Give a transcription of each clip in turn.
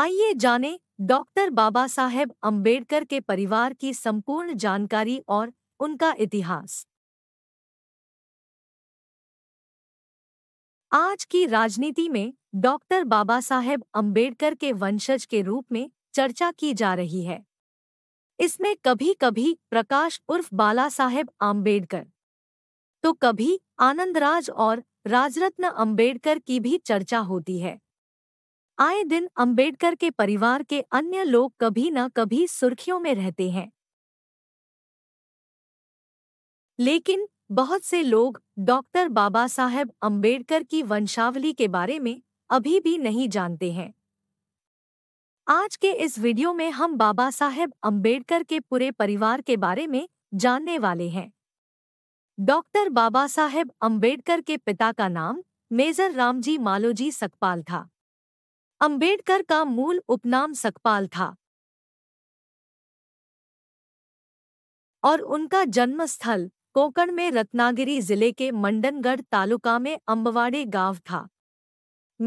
आइए जानें डॉक्टर बाबा साहेब अम्बेडकर के परिवार की संपूर्ण जानकारी और उनका इतिहास आज की राजनीति में डॉक्टर बाबा साहेब अम्बेडकर के वंशज के रूप में चर्चा की जा रही है इसमें कभी कभी प्रकाश उर्फ बाला साहेब आम्बेडकर तो कभी आनंदराज और राजरत्न अम्बेडकर की भी चर्चा होती है आए दिन अंबेडकर के परिवार के अन्य लोग कभी न कभी सुर्खियों में रहते हैं लेकिन बहुत से लोग डॉक्टर बाबा साहेब अम्बेडकर की वंशावली के बारे में अभी भी नहीं जानते हैं आज के इस वीडियो में हम बाबा साहेब अम्बेडकर के पूरे परिवार के बारे में जानने वाले हैं डॉक्टर बाबा साहेब अम्बेडकर के पिता का नाम मेजर रामजी मालोजी सकपाल था अंबेडकर का मूल उपनाम सकपाल था और उनका जन्मस्थल कोकण में रत्नागिरी जिले के मंडनगढ़ तालुका में अंबवाड़े गांव था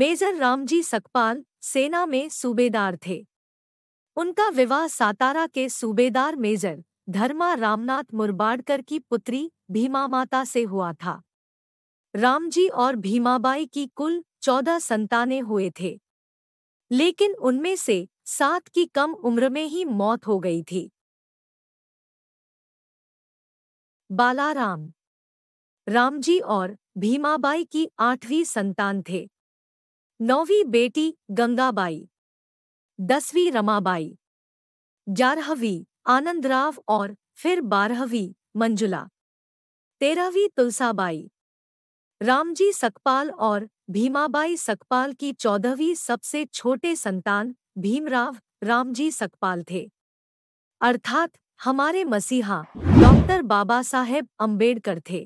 मेजर रामजी सकपाल सेना में सूबेदार थे उनका विवाह सातारा के सूबेदार मेजर धर्मा रामनाथ मुरबाड़कर की पुत्री भीमा माता से हुआ था रामजी और भीमाबाई की कुल चौदह संतानें हुए थे लेकिन उनमें से सात की कम उम्र में ही मौत हो गई थी बालाराम रामजी और भीमाबाई की आठवीं संतान थे नौवीं बेटी गंगाबाई दसवीं रमाबाई ग्यारहवीं आनंदराव और फिर बारहवीं मंजुला तेरहवीं तुलसाबाई रामजी सकपाल और भीमाबाई सकपाल की चौदहवीं सबसे छोटे संतान भीमराव रामजी सकपाल थे अर्थात हमारे मसीहा डॉक्टर बाबा साहेब अम्बेडकर थे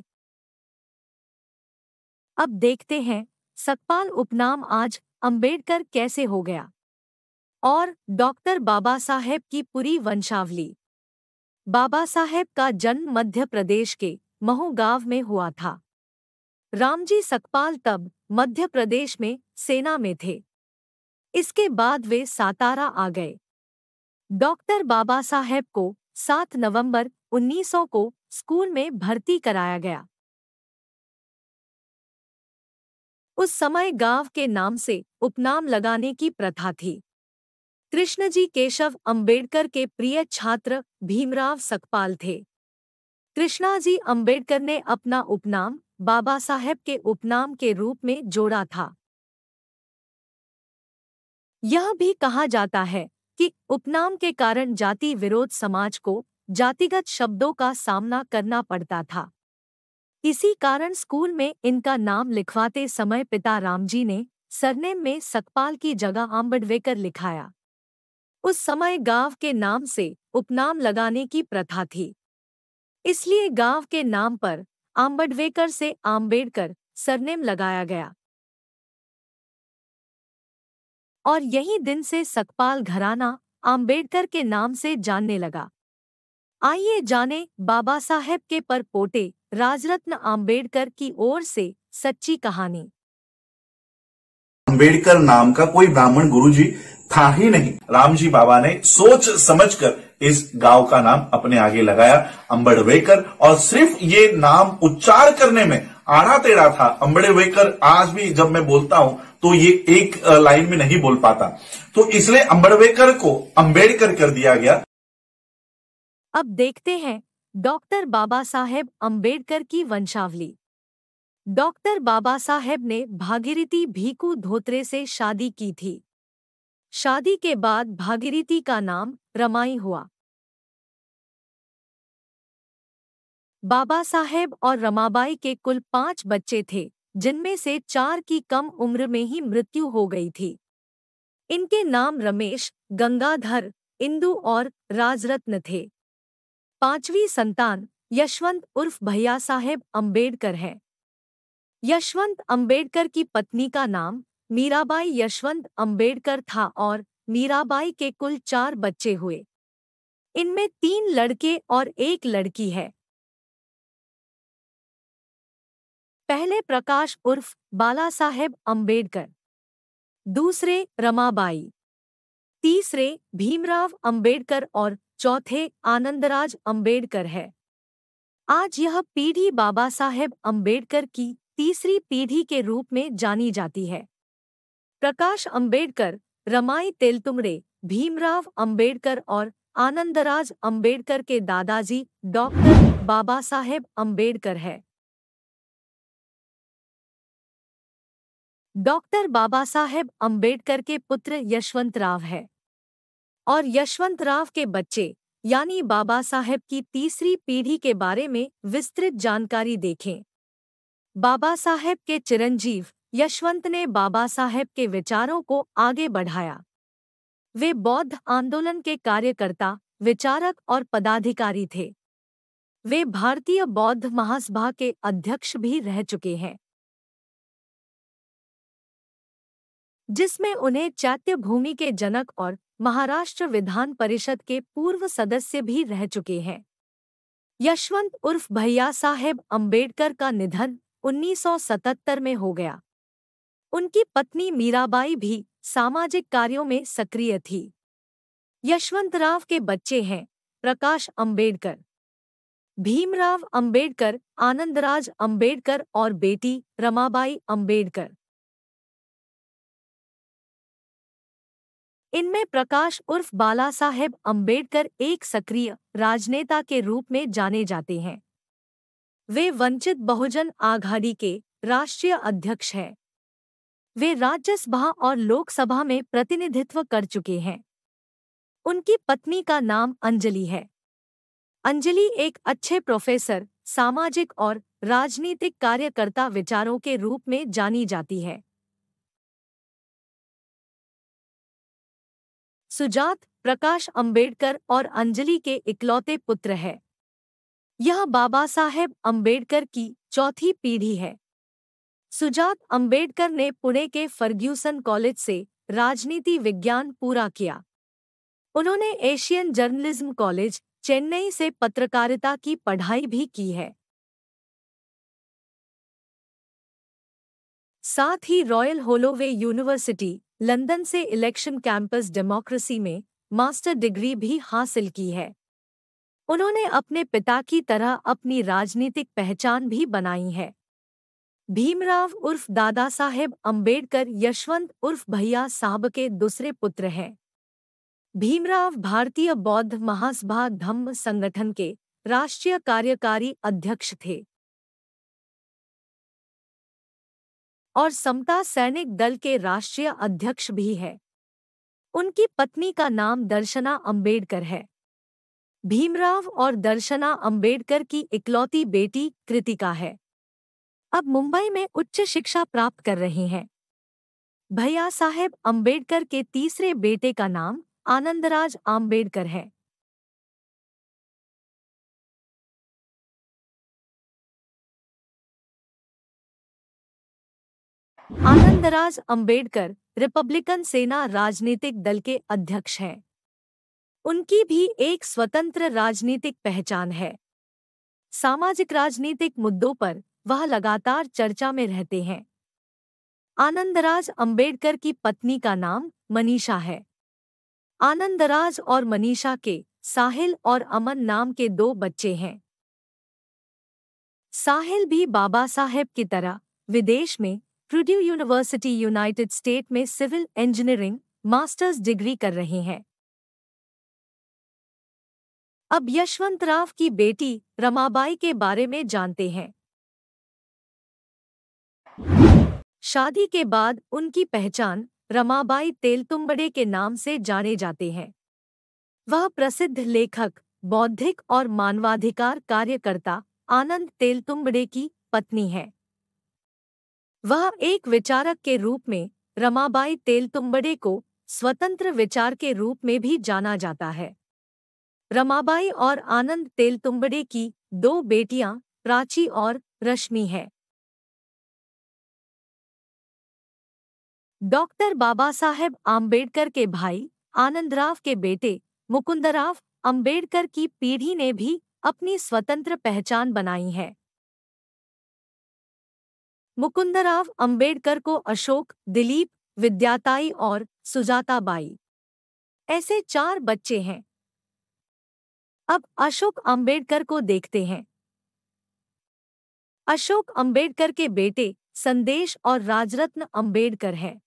अब देखते हैं सकपाल उपनाम आज अम्बेडकर कैसे हो गया और डॉक्टर बाबा साहेब की पूरी वंशावली बाबा साहेब का जन्म मध्य प्रदेश के महू गांव में हुआ था रामजी सकपाल तब मध्य प्रदेश में सेना में थे इसके बाद वे सातारा आ गए डॉक्टर बाबा साहेब को 7 नवंबर 1900 को स्कूल में भर्ती कराया गया उस समय गांव के नाम से उपनाम लगाने की प्रथा थी कृष्णजी केशव अंबेडकर के प्रिय छात्र भीमराव सकपाल थे कृष्णाजी अंबेडकर ने अपना उपनाम बाबा साहेब के उपनाम के रूप में जोड़ा था यह भी कहा जाता है कि उपनाम के कारण जाति विरोध समाज को जातिगत शब्दों का सामना करना पड़ता था इसी कारण स्कूल में इनका नाम लिखवाते समय पिता रामजी ने सरनेम में सकपाल की जगह आम्बडवेकर लिखाया उस समय गांव के नाम से उपनाम लगाने की प्रथा थी इसलिए गांव के नाम पर आम्बडवेकर से आम्बेडकर सरनेम लगाया गया और यही दिन से सकपाल घराना आम्बेडकर के नाम से जानने लगा आइए जाने बाबा साहेब के पर पोटे राजरत्न आम्बेडकर की ओर से सच्ची कहानी अम्बेडकर नाम का कोई ब्राह्मण गुरुजी था ही नहीं राम जी बाबा ने सोच समझकर इस गांव का नाम अपने आगे लगाया अंबड़वेकर और सिर्फ ये नाम उच्चार करने में आड़ा टेढ़ा था अंबड़वेकर आज भी जब मैं बोलता हूं तो ये एक लाइन में नहीं बोल पाता तो इसलिए अंबड़वेकर को अंबेडकर कर दिया गया अब देखते हैं डॉक्टर बाबा साहेब अम्बेडकर की वंशावली डॉक्टर बाबा साहेब ने भागीरथी भीकू धोत्रे से शादी की थी शादी के बाद भागीरथी का नाम रमाई हुआ बाबा साहेब और रमाबाई के कुल पांच बच्चे थे जिनमें से चार की कम उम्र में ही मृत्यु हो गई थी इनके नाम रमेश गंगाधर इंदु और राजरत्न थे पांचवी संतान यशवंत उर्फ भैया साहेब अंबेडकर है यशवंत अंबेडकर की पत्नी का नाम मीराबाई यशवंत अंबेडकर था और मीराबाई के कुल चार बच्चे हुए इनमें तीन लड़के और एक लड़की है पहले प्रकाश उर्फ बाला साहेब अम्बेडकर दूसरे रमाबाई तीसरे भीमराव अंबेडकर और चौथे आनंदराज अंबेडकर है आज यह पीढ़ी बाबा साहेब अम्बेडकर की तीसरी पीढ़ी के रूप में जानी जाती है प्रकाश अंबेडकर रमाई तेलतुमड़े भीमराव अंबेडकर और आनंदराज अंबेडकर के दादाजी डॉक्टर बाबा साहेब अम्बेडकर है डॉक्टर बाबा साहेब अम्बेडकर के पुत्र यशवंत राव है और यशवंत राव के बच्चे यानी बाबा साहेब की तीसरी पीढ़ी के बारे में विस्तृत जानकारी देखें बाबा साहेब के चिरंजीव यशवंत ने बाबा साहेब के विचारों को आगे बढ़ाया वे बौद्ध आंदोलन के कार्यकर्ता विचारक और पदाधिकारी थे वे भारतीय बौद्ध महासभा के अध्यक्ष भी रह चुके हैं जिसमें उन्हें चैत्य भूमि के जनक और महाराष्ट्र विधान परिषद के पूर्व सदस्य भी रह चुके हैं यशवंत उर्फ भैया साहेब अंबेडकर का निधन 1977 में हो गया उनकी पत्नी मीराबाई भी सामाजिक कार्यों में सक्रिय थी यशवंतराव के बच्चे हैं प्रकाश अंबेडकर भीमराव अंबेडकर आनंदराज अंबेडकर और बेटी रमाबाई अंबेडकर इनमें प्रकाश उर्फ बाला साहेब अम्बेडकर एक सक्रिय राजनेता के रूप में जाने जाते हैं वे वंचित बहुजन आघाड़ी के राष्ट्रीय अध्यक्ष हैं वे राज्यसभा और लोकसभा में प्रतिनिधित्व कर चुके हैं उनकी पत्नी का नाम अंजलि है अंजलि एक अच्छे प्रोफेसर सामाजिक और राजनीतिक कार्यकर्ता विचारों के रूप में जानी जाती है सुजात प्रकाश अंबेडकर और अंजलि के इकलौते पुत्र है यह बाबा साहेब अम्बेडकर की चौथी पीढ़ी है सुजात अंबेडकर ने पुणे के फर्ग्यूसन कॉलेज से राजनीति विज्ञान पूरा किया उन्होंने एशियन जर्नलिज्म कॉलेज चेन्नई से पत्रकारिता की पढ़ाई भी की है साथ ही रॉयल होलोवे यूनिवर्सिटी लंदन से इलेक्शन कैंपस डेमोक्रेसी में मास्टर डिग्री भी हासिल की है उन्होंने अपने पिता की तरह अपनी राजनीतिक पहचान भी बनाई है भीमराव उर्फ दादा साहेब अम्बेडकर यशवंत उर्फ भैया साहब के दूसरे पुत्र हैं भीमराव भारतीय बौद्ध महासभा धम्म संगठन के राष्ट्रीय कार्यकारी अध्यक्ष थे और समता सैनिक दल के राष्ट्रीय अध्यक्ष भी है उनकी पत्नी का नाम दर्शना अंबेडकर है भीमराव और दर्शना अंबेडकर की इकलौती बेटी कृतिका है अब मुंबई में उच्च शिक्षा प्राप्त कर रहे हैं भैया साहेब अंबेडकर के तीसरे बेटे का नाम आनंदराज आम्बेडकर है आनंदराज अंबेडकर रिपब्लिकन सेना राजनीतिक दल के अध्यक्ष हैं उनकी भी एक स्वतंत्र राजनीतिक पहचान है सामाजिक राजनीतिक मुद्दों पर वह लगातार चर्चा में रहते हैं आनंदराज अंबेडकर की पत्नी का नाम मनीषा है आनंदराज और मनीषा के साहिल और अमन नाम के दो बच्चे हैं साहिल भी बाबा साहेब की तरह विदेश में प्रोड्यू यूनिवर्सिटी यूनाइटेड स्टेट में सिविल इंजीनियरिंग मास्टर्स डिग्री कर रहे हैं अब यशवंतराव की बेटी रमाबाई के बारे में जानते हैं शादी के बाद उनकी पहचान रमाबाई तेलतुम्बड़े के नाम से जाने जाते हैं वह प्रसिद्ध लेखक बौद्धिक और मानवाधिकार कार्यकर्ता आनंद तेलतुम्बड़े की पत्नी है वह एक विचारक के रूप में रमाबाई तेलतुम्बड़े को स्वतंत्र विचार के रूप में भी जाना जाता है रमाबाई और आनंद तेलतुम्बड़े की दो बेटियां प्राची और रश्मि हैं डॉक्टर बाबा साहेब आम्बेडकर के भाई आनंदराव के बेटे मुकुंदराव अंबेडकर की पीढ़ी ने भी अपनी स्वतंत्र पहचान बनाई है मुकुंदराव अंबेडकर को अशोक दिलीप विद्याताई और सुजाताबाई ऐसे चार बच्चे हैं अब अशोक अंबेडकर को देखते हैं अशोक अंबेडकर के बेटे संदेश और राजरत्न अंबेडकर हैं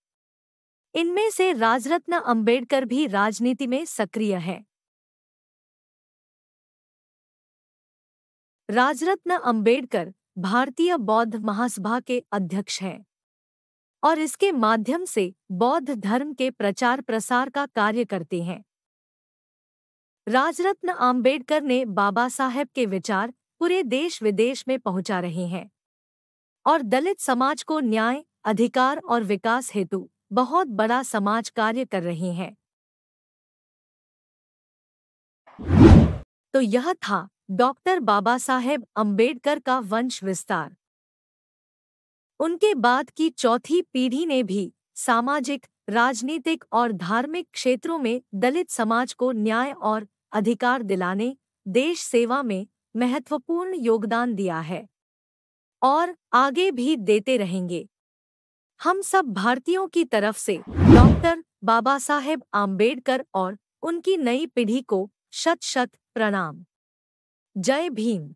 इनमें से राजरत्न अंबेडकर भी राजनीति में सक्रिय है राजरत्न अंबेडकर भारतीय बौद्ध महासभा के अध्यक्ष हैं और इसके माध्यम से बौद्ध धर्म के प्रचार प्रसार का कार्य करते हैं राजरत्न आम्बेडकर ने बाबा साहेब के विचार पूरे देश विदेश में पहुंचा रहे हैं और दलित समाज को न्याय अधिकार और विकास हेतु बहुत बड़ा समाज कार्य कर रहे हैं तो यह था डॉक्टर बाबा साहेब अम्बेडकर का वंश विस्तार उनके बाद की चौथी पीढ़ी ने भी सामाजिक राजनीतिक और धार्मिक क्षेत्रों में दलित समाज को न्याय और अधिकार दिलाने देश सेवा में महत्वपूर्ण योगदान दिया है और आगे भी देते रहेंगे हम सब भारतीयों की तरफ से डॉक्टर बाबा साहेब आम्बेडकर और उनकी नई पीढ़ी को शत शत प्रणाम जय भीम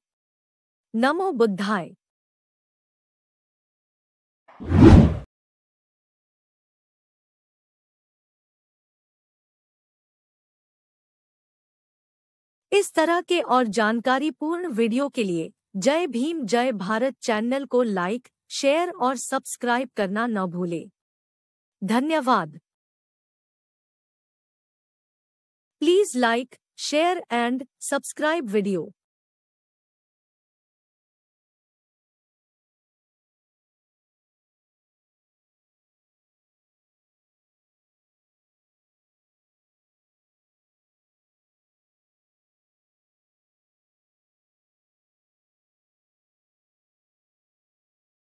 नमो बुद्धाय इस तरह के और जानकारी पूर्ण वीडियो के लिए जय भीम जय भारत चैनल को लाइक शेयर और सब्सक्राइब करना न भूलें धन्यवाद please like share and subscribe video